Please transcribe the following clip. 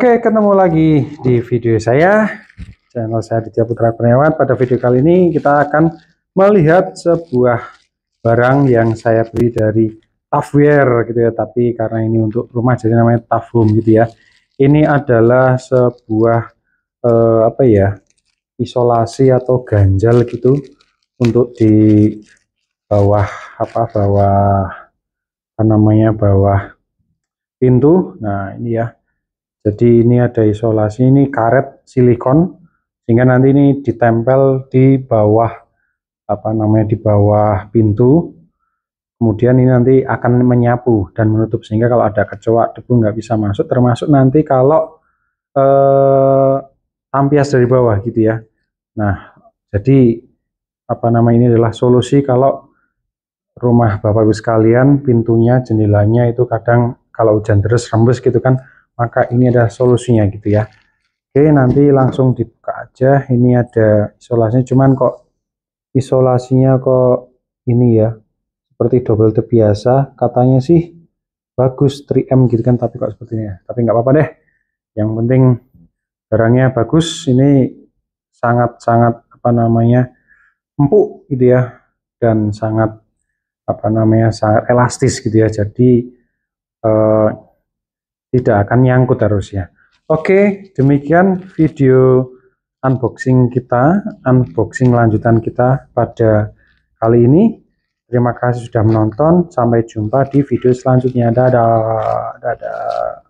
Oke, ketemu lagi di video saya. Channel saya di Putra Kurniawan. Pada video kali ini kita akan melihat sebuah barang yang saya beli dari Tafware gitu ya, tapi karena ini untuk rumah jadi namanya Tafum gitu ya. Ini adalah sebuah eh, apa ya? isolasi atau ganjal gitu untuk di bawah apa bawah apa namanya bawah pintu. Nah, ini ya jadi ini ada isolasi, ini karet silikon sehingga nanti ini ditempel di bawah apa namanya di bawah pintu. Kemudian ini nanti akan menyapu dan menutup sehingga kalau ada kecoak debu nggak bisa masuk. Termasuk nanti kalau eh, tampias dari bawah gitu ya. Nah jadi apa nama ini adalah solusi kalau rumah bapak ibu sekalian pintunya jendelanya itu kadang kalau hujan terus rembes gitu kan maka ini ada solusinya gitu ya oke nanti langsung dibuka aja ini ada isolasinya cuman kok isolasinya kok ini ya seperti double tip biasa katanya sih bagus 3M gitu kan tapi kok seperti ini ya. tapi nggak apa-apa deh yang penting barangnya bagus ini sangat-sangat apa namanya empuk gitu ya dan sangat apa namanya sangat elastis gitu ya jadi eh, tidak akan nyangkut harusnya Oke demikian video unboxing kita unboxing lanjutan kita pada kali ini terima kasih sudah menonton sampai jumpa di video selanjutnya dadah dadah